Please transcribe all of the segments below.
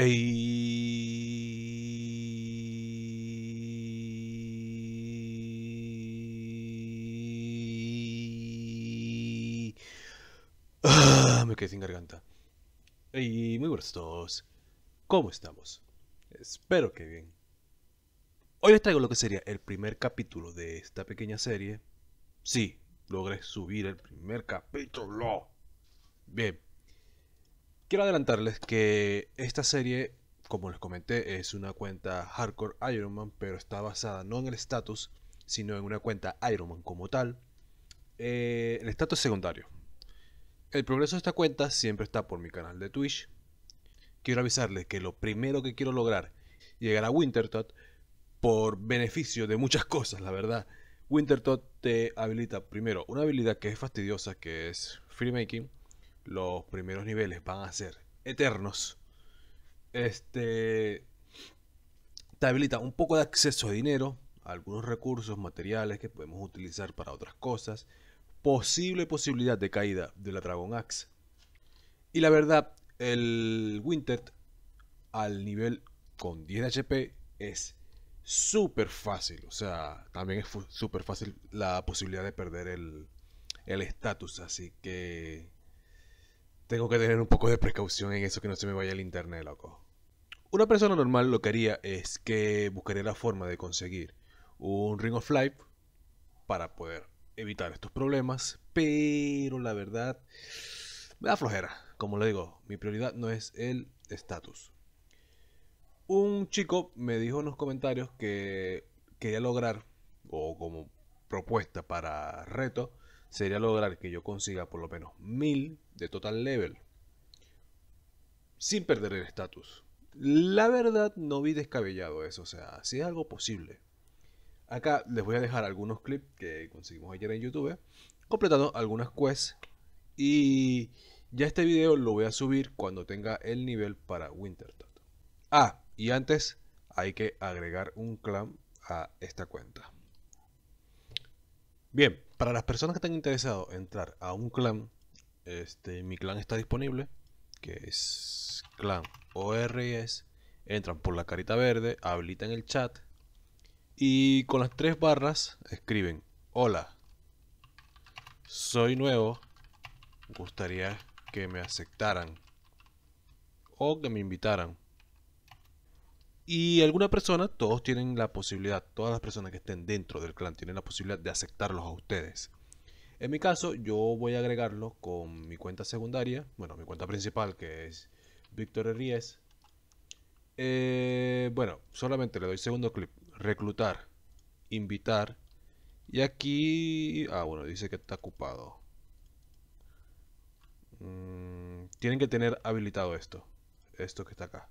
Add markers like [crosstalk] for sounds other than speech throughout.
Ey... me quedé sin garganta. Ey, muy buenos todos. ¿Cómo estamos? Espero que bien. Hoy les traigo lo que sería el primer capítulo de esta pequeña serie. Sí, logré subir el primer capítulo. Bien, Quiero adelantarles que esta serie, como les comenté, es una cuenta hardcore Ironman pero está basada no en el status, sino en una cuenta Ironman como tal. Eh, el estatus secundario. El progreso de esta cuenta siempre está por mi canal de Twitch. Quiero avisarles que lo primero que quiero lograr llegar a Wintertot por beneficio de muchas cosas, la verdad. Wintertot te habilita primero una habilidad que es fastidiosa, que es freemaking los primeros niveles van a ser eternos, este, te habilita un poco de acceso a dinero, algunos recursos materiales que podemos utilizar para otras cosas, posible posibilidad de caída de la Dragon Axe. Y la verdad, el Winter al nivel con 10 HP es súper fácil. O sea, también es súper fácil la posibilidad de perder el estatus. así que tengo que tener un poco de precaución en eso que no se me vaya el internet, loco. Una persona normal lo que haría es que buscaría la forma de conseguir un Ring of Life para poder evitar estos problemas, pero la verdad me da flojera. Como le digo, mi prioridad no es el estatus. Un chico me dijo en los comentarios que quería lograr, o como propuesta para reto, sería lograr que yo consiga por lo menos 1000 de total level sin perder el estatus. La verdad no vi descabellado eso, o sea, si es algo posible. Acá les voy a dejar algunos clips que conseguimos ayer en YouTube, completando algunas quests. Y ya este video lo voy a subir cuando tenga el nivel para Wintertot. Ah, y antes hay que agregar un clan a esta cuenta. Bien, para las personas que estén interesadas en entrar a un clan, este, mi clan está disponible, que es clan ORS. Entran por la carita verde, habilitan el chat y con las tres barras escriben, hola, soy nuevo, gustaría que me aceptaran o que me invitaran y alguna persona, todos tienen la posibilidad, todas las personas que estén dentro del clan tienen la posibilidad de aceptarlos a ustedes. En mi caso, yo voy a agregarlo con mi cuenta secundaria, bueno, mi cuenta principal que es Víctor Ries. Eh, bueno, solamente le doy segundo clip, reclutar, invitar. Y aquí, ah, bueno, dice que está ocupado. Mm, tienen que tener habilitado esto, esto que está acá.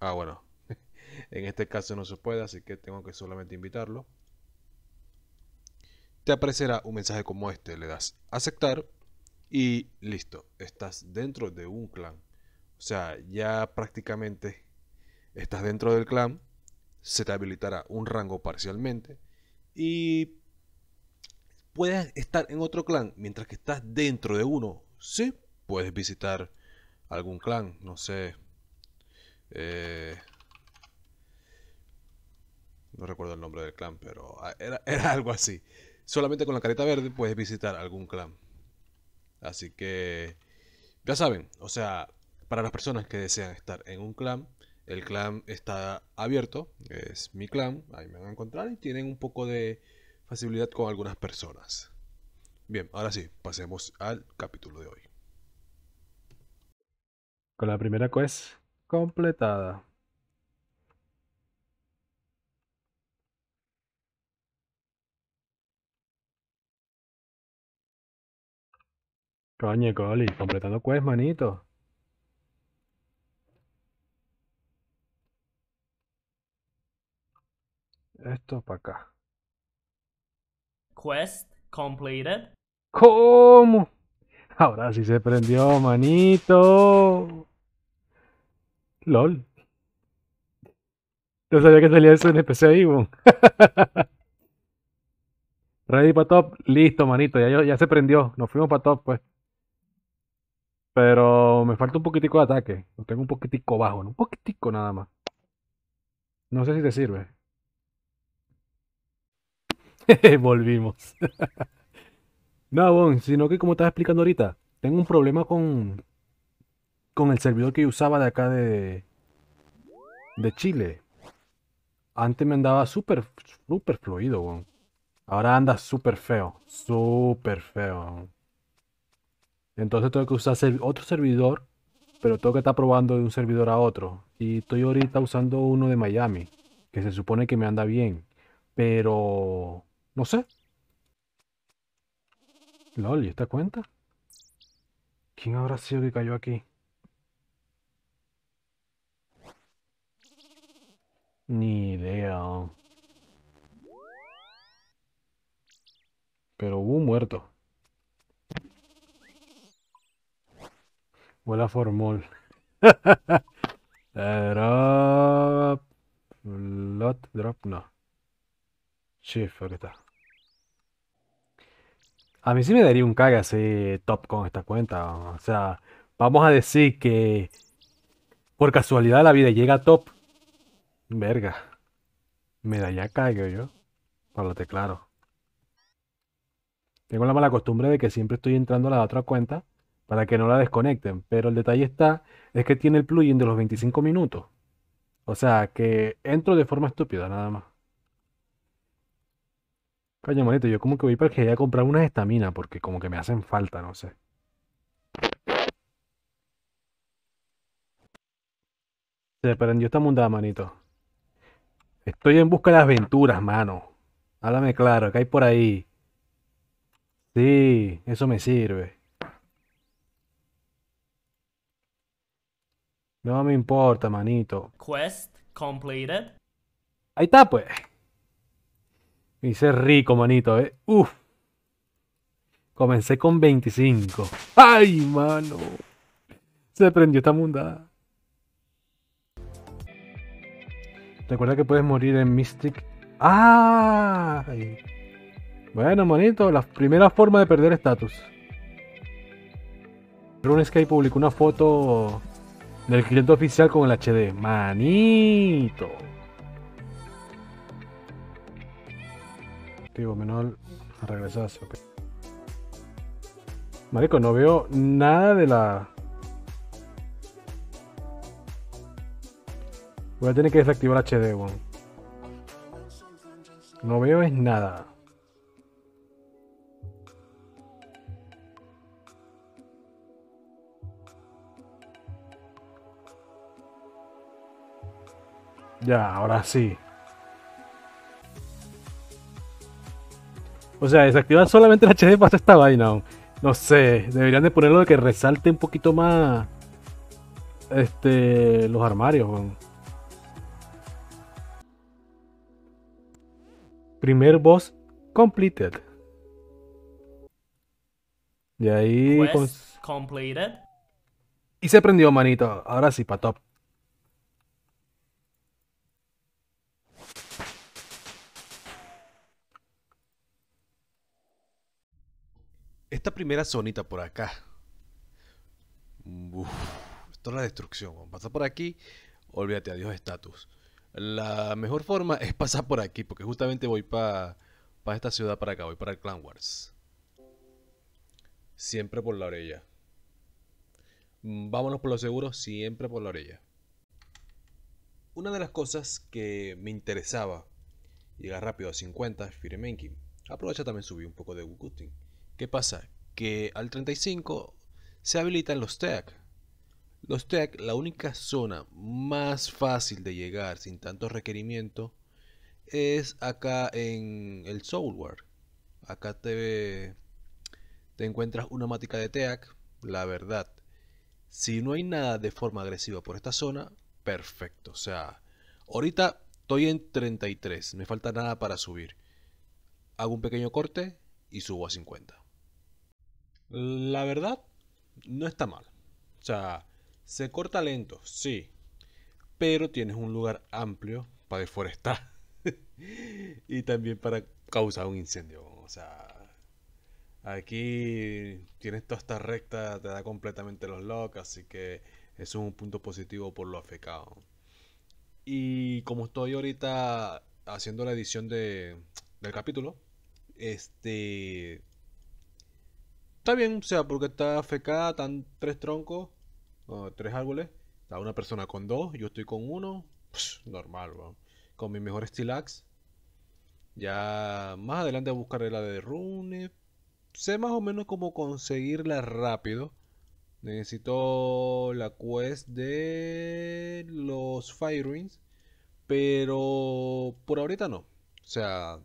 Ah, bueno. [laughs] en este caso no se puede, así que tengo que solamente invitarlo. Te aparecerá un mensaje como este. Le das aceptar y listo. Estás dentro de un clan. O sea, ya prácticamente estás dentro del clan. Se te habilitará un rango parcialmente. Y puedes estar en otro clan mientras que estás dentro de uno. Sí, puedes visitar algún clan, no sé, eh, no recuerdo el nombre del clan, pero ah, [laughs] era, algo así. Solamente con la carita verde puedes visitar algún clan. Así que, ya saben, o sea, para las personas que desean estar en un clan, el clan está abierto, es mi clan, ahí me van a encontrar y tienen un poco de facilidad con algunas personas. Bien, ahora sí, pasemos al capítulo de hoy. Con la primera quest completada. Coño, Coli, completando quest, manito. Esto para acá. Quest completed. ¿Cómo? Ahora sí se prendió, manito. LOL. No sabía que salía eso en NPC ahí, [laughs] Ready para top. Listo, manito. Ya, ya se prendió. Nos fuimos para top, pues. Pero me falta un poquitico de ataque. Lo tengo un poquitico bajo, ¿no? un poquitico nada más. No sé si te sirve. [laughs] Volvimos. [laughs] no, bon, sino que como estaba explicando ahorita, tengo un problema con, con el servidor que yo usaba de acá de, de Chile. Antes me andaba súper, súper fluido, Ahora anda súper feo, súper feo. Entonces tengo que usar otro servidor, pero tengo que estar probando de un servidor a otro. Y estoy ahorita usando uno de Miami, que se supone que me anda bien. Pero... no sé. Lol, ¿y esta cuenta? ¿Quién habrá sido que cayó aquí? Ni idea. Pero hubo un muerto. Vuela formol. [laughs] drop. Lot drop, no. Shift, está. A mí sí me daría un caga así top con esta cuenta. O sea, vamos a decir que por casualidad la vida llega a top Verga. Mira, ya caigo yo. Para lo Tengo la mala costumbre de que siempre estoy entrando a la otra cuenta para que no la desconecten. Pero el detalle está, es que tiene el plugin de los 25 minutos. O sea, que entro de forma estúpida nada más. Coño, manito yo como que voy para que haya comprado unas estaminas porque como que me hacen falta, no sé. Se prendió esta mundada, manito. Estoy en busca de aventuras, mano. Háblame claro, ¿qué hay por ahí? Sí, eso me sirve. No me importa, manito. Quest completed. Ahí está, pues. Me hice rico, manito, eh. Uf. Comencé con 25. ¡Ay, mano! Se prendió esta mundada. Recuerda que puedes morir en Mystic. ¡Ah! Bueno, monito, la primera forma de perder estatus. RuneScape publicó una foto del cliente oficial con el HD. Manito. Activo menor. regresarse ok. Marico, no veo nada de la Voy a tener que desactivar HD, weón. No veo es nada. Ya, ahora sí. O sea, desactivar solamente el HD para esta vaina. No sé, deberían de ponerlo de que resalte un poquito más este los armarios. Weón. Primer boss completed. Y ahí. completed. Y se prendió, manito. Ahora sí, pa' top. Esta primera zonita por acá. esto es la destrucción. Pasa por aquí. Olvídate, adiós estatus. La mejor forma es pasar por aquí, porque justamente voy para esta ciudad para acá, voy para el Clan Wars. Siempre por la orilla. Vámonos por lo seguro, siempre por la orilla. Una de las cosas que me interesaba, llegar rápido a 50, Firemenki. Aprovecha también subir un poco de Wukutin. ¿Qué pasa? Que al 35 se habilitan los tech los tech, la única zona más fácil de llegar sin tanto requerimiento es acá en el software. Acá te, te encuentras una mática de TEAC, la verdad. Si no hay nada de forma agresiva por esta zona, perfecto. O sea, ahorita estoy en 33, me falta nada para subir. Hago un pequeño corte y subo a 50. La verdad, no está mal. O sea, se corta lento, sí, pero tienes un lugar amplio para deforestar [laughs] y también para causar un incendio. O sea, aquí tienes toda esta recta, te da completamente los locks, así que es un punto positivo por lo afectado. Y como estoy ahorita haciendo la edición del capítulo, este. Está bien, o sea, porque está afectada, están tres troncos tres árboles, está una persona con dos, yo estoy con uno, normal, con mi mejor Stilax. Ya más adelante buscaré la de Rune. Sé más o menos cómo conseguirla rápido. Necesito la quest de los Firewings. Pero por ahorita no. O sea,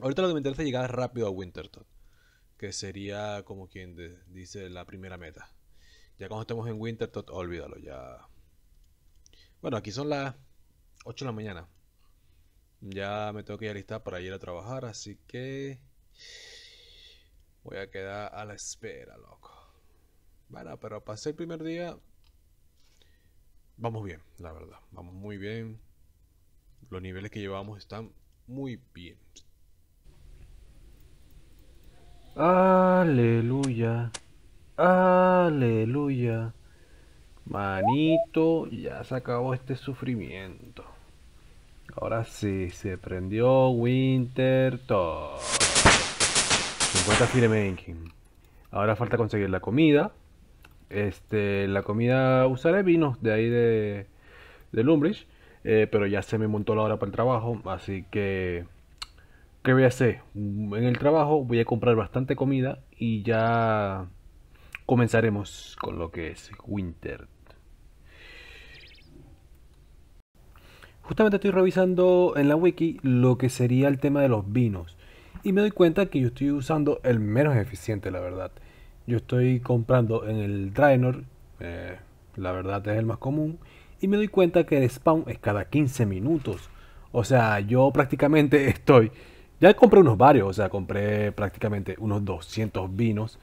ahorita lo que me interesa es llegar rápido a Winterton. Que sería como quien dice la primera meta. Ya cuando estemos en Wintertot, olvídalo, ya. Bueno, aquí son las 8 de la mañana. Ya me tengo que ir alistar para ir a trabajar, así que. Voy a quedar a la espera, loco. Bueno, pero pasé el primer día. Vamos bien, la verdad. Vamos muy bien. Los niveles que llevamos están muy bien. Aleluya. Aleluya. Manito, ya se acabó este sufrimiento. Ahora sí, se prendió Winter Top. 50 filmmaking. Ahora falta conseguir la comida. Este, la comida usaré vinos de ahí de, Lumbridge. Eh, pero ya se me montó la hora para el trabajo. Así que, ¿qué voy a hacer? En el trabajo voy a comprar bastante comida y ya comenzaremos con lo que es Winter. Justamente estoy revisando en la wiki lo que sería el tema de los vinos y me doy cuenta que yo estoy usando el menos eficiente, la verdad. Yo estoy comprando en el Draenor, eh, la verdad es el más común, y me doy cuenta que el spawn es cada 15 minutos. O sea, yo prácticamente [laughs] estoy. Ya compré unos varios, o sea, compré prácticamente unos 200 vinos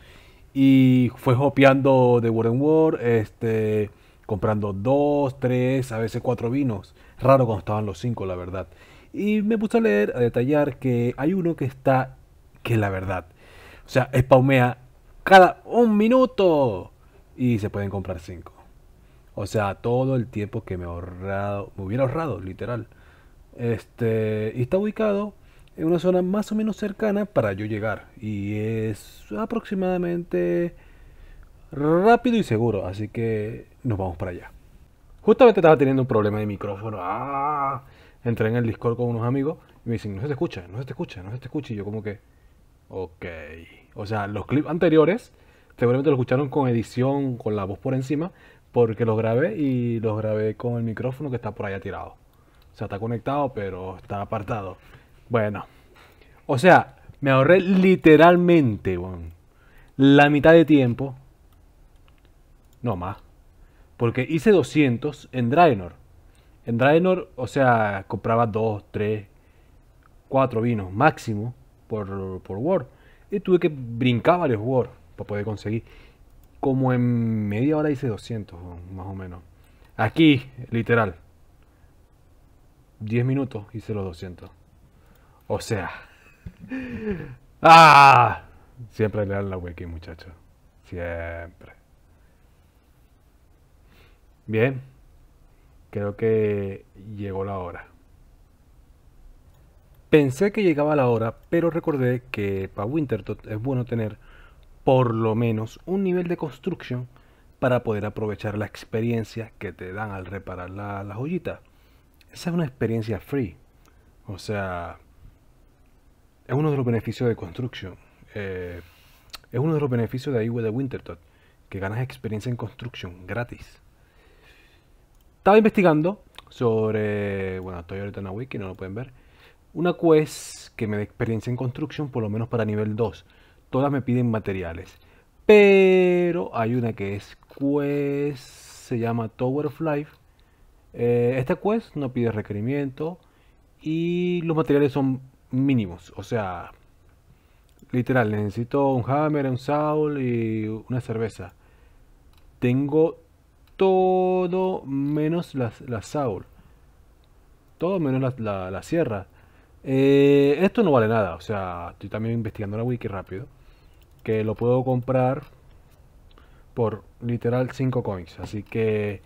y fue copiando de Word war este, comprando dos, tres, a veces cuatro vinos. Raro cuando estaban los cinco, la verdad. Y me puse a leer, a detallar que hay uno que está, que la verdad, o sea, spaumea cada un minuto y se pueden comprar cinco. O sea, todo el tiempo que me, ahorrado, me hubiera ahorrado, literal. Este, y está ubicado en una zona más o menos cercana para yo llegar. Y es aproximadamente rápido y seguro. Así que nos vamos para allá. Justamente estaba teniendo un problema de micrófono. Ah, entré en el Discord con unos amigos y me dicen, no se te escucha, no se te escucha, no se te escucha. Y yo como que, ok. O sea, los clips anteriores seguramente los escucharon con edición, con la voz por encima, porque los grabé y los grabé con el micrófono que está por allá tirado. O sea, está conectado, pero está apartado. Bueno. O sea, me ahorré literalmente la mitad de tiempo. No más. Porque hice 200 en Draenor. En Draenor, o sea, compraba 2, 3, 4 vinos máximo por, por War. Y tuve que brincar varios War para poder conseguir. Como en media hora hice 200, más o menos. Aquí, literal. 10 minutos hice los 200. O sea. ¡Ah! Siempre le dan la wiki, muchachos. Siempre. Bien. Creo que llegó la hora. Pensé que llegaba la hora, pero recordé que para Wintertot es bueno tener por lo menos un nivel de construction para poder aprovechar la experiencia que te dan al reparar la, la joyita. Esa es una experiencia free. O sea, es uno de los beneficios de construcción eh, es uno de los beneficios de IW de Wintertot, que ganas experiencia en construcción gratis. Estaba investigando sobre, bueno, estoy ahorita en la wiki, no lo pueden ver, una quest que me da experiencia en construcción por lo menos para nivel 2. Todas me piden materiales. Pero hay una que es quest, se llama Tower of Life. Eh, esta quest no pide requerimiento y los materiales son mínimos. O sea, literal, necesito un hammer, un saul y una cerveza. Tengo todo menos la, la saul. Todo menos la, sierra. Eh, esto no vale nada. O sea, estoy también investigando la wiki rápido. Que lo puedo comprar por literal 5 coins. Así que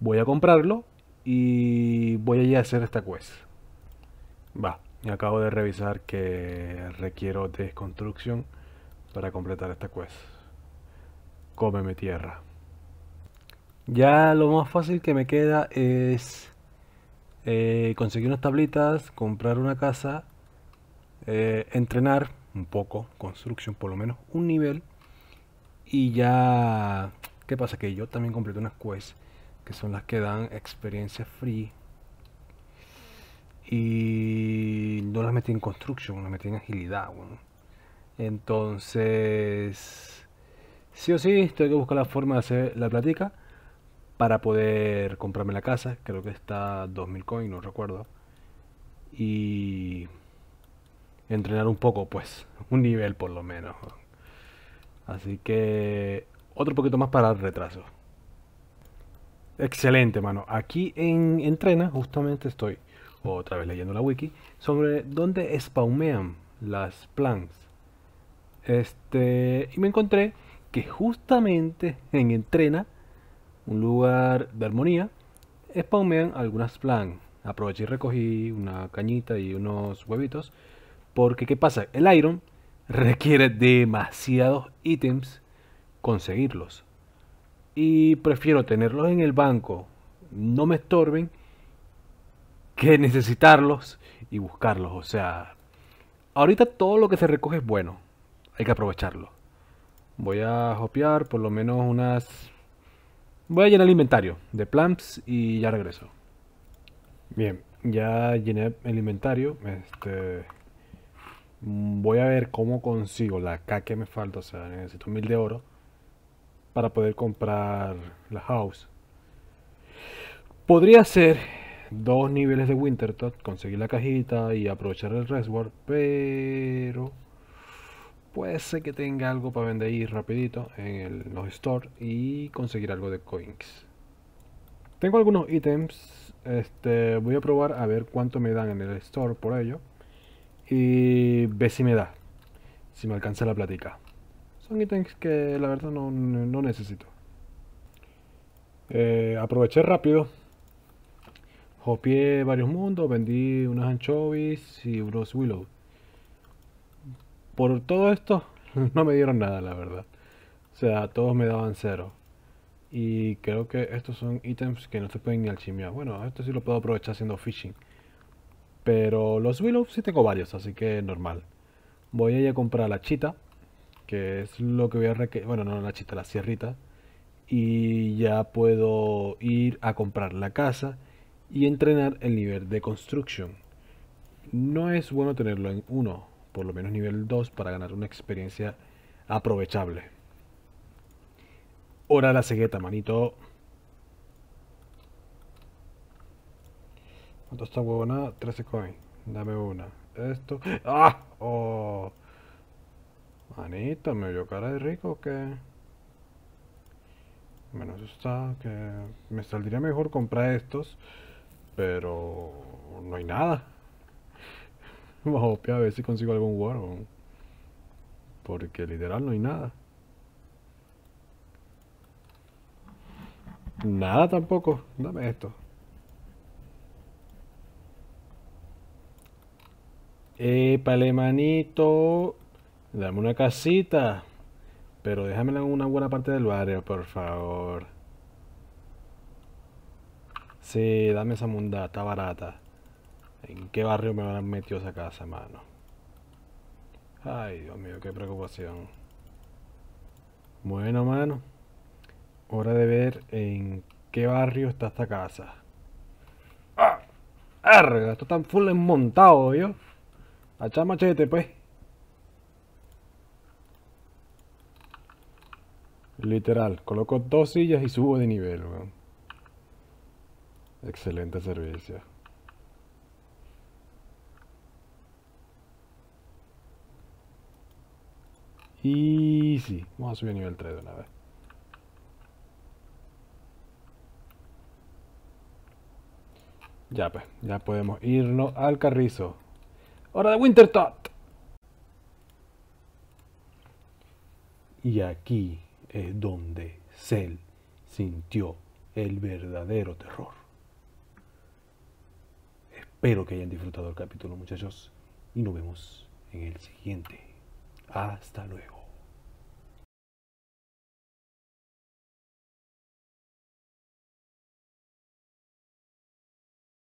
voy a comprarlo y voy a ir a hacer esta quest. Va acabo de revisar que requiero de para completar esta quest. Cómeme tierra. Ya lo más fácil que me queda es eh, conseguir unas tablitas, comprar una casa, eh, entrenar un poco, construcción por lo menos un nivel. Y ya, ¿qué pasa? Que yo también completé unas quests que son las que dan experiencia free y no las metí en construction, las metí en agilidad. Entonces, sí o sí, tengo que buscar la forma de hacer la platica para poder comprarme la casa. Creo que está 2000 coins, no recuerdo. Y entrenar un poco, pues, [laughs] un nivel por lo menos. Así que otro poquito más para el retraso. Excelente, mano. Aquí en Entrena justamente estoy otra vez leyendo la wiki, sobre dónde spawnean las plants. Este, y me encontré que justamente en Entrena, un lugar de armonía, spawnean algunas plants. Aproveché y recogí una cañita y unos huevitos. Porque, ¿qué pasa? El iron requiere demasiados ítems conseguirlos. Y prefiero tenerlos en el banco, no me estorben que necesitarlos y buscarlos. O sea, ahorita todo lo que se recoge es bueno. Hay que aprovecharlo. Voy a copiar por lo menos unas... Voy a llenar el inventario de plants y ya regreso. Bien, ya llené el inventario. Este... Voy a ver cómo consigo la K que me falta. O sea, necesito mil de oro para poder comprar la house. Podría ser dos niveles de Wintertot, conseguir la cajita y aprovechar el Resword pero puede ser que tenga algo para vender ahí rapidito en el, los store y conseguir algo de coins. Tengo algunos ítems, este, voy a probar a ver cuánto me dan en el store por ello y ve si me da, si me alcanza la platica. Son ítems que la verdad no, necesito. Eh, aproveché rápido copié varios mundos, vendí unas anchovies y unos willows Por todo esto [laughs] no me dieron nada, la verdad. O sea, todos me daban cero. Y creo que estos son ítems que no se pueden ni alchimiar. Bueno, esto sí lo puedo aprovechar haciendo fishing. Pero los willows sí tengo varios, así que normal. Voy a ir a comprar la chita, que es lo que voy a requerir. Bueno, no la chita, la sierrita. Y ya puedo ir a comprar la casa y entrenar el nivel de Construction. No es bueno tenerlo en 1, por lo menos nivel 2 para ganar una experiencia aprovechable. ahora la cegueta, manito. ¿Cuánto está huevona? 13 Coins Dame una. Esto. ¡Ah! Oh. Manito, ¿me dio cara de rico o qué? Bueno, eso está. Que me saldría mejor comprar estos. Pero no hay nada. Vamos [laughs] a ver si consigo algún Warzone. Porque literal no hay nada. Nada tampoco. Dame esto. Eh, palemanito. Dame una casita. Pero déjamela en una buena parte del barrio, por favor. Sí, dame esa mundada, está barata. ¿En qué barrio me van a meter esa casa, mano? Ay, Dios mío, qué preocupación. Bueno, mano. Hora de ver en qué barrio está esta casa. ¡Ah! ¡Arga! Esto está full enmontado, yo. Achá machete, pues. Literal, coloco dos sillas y subo de nivel, weón. Excelente servicio. Y sí, vamos a subir a nivel 3 de una vez. Ya pues, ya podemos irnos al carrizo. ¡Hora de Wintertot! Y aquí es donde Cell sintió el verdadero terror. Espero que hayan disfrutado el capítulo, muchachos, y nos vemos en el siguiente. Hasta luego.